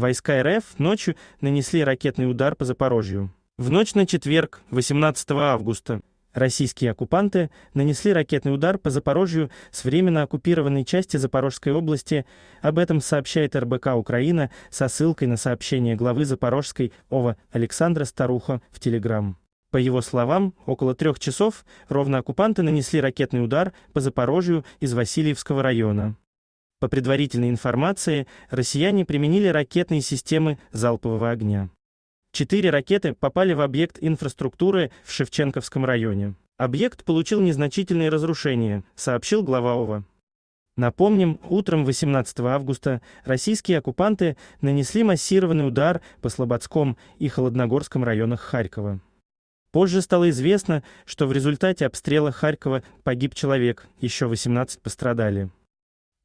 Войска РФ ночью нанесли ракетный удар по Запорожью. В ночь на четверг, 18 августа, российские оккупанты нанесли ракетный удар по Запорожью с временно оккупированной части Запорожской области. Об этом сообщает РБК «Украина» со ссылкой на сообщение главы Запорожской ОВА Александра Старуха в Телеграм. По его словам, около трех часов ровно оккупанты нанесли ракетный удар по Запорожью из Васильевского района. По предварительной информации, россияне применили ракетные системы залпового огня. Четыре ракеты попали в объект инфраструктуры в Шевченковском районе. Объект получил незначительные разрушения, сообщил глава ОВА. Напомним, утром 18 августа российские оккупанты нанесли массированный удар по Слободском и Холодногорском районах Харькова. Позже стало известно, что в результате обстрела Харькова погиб человек, еще 18 пострадали.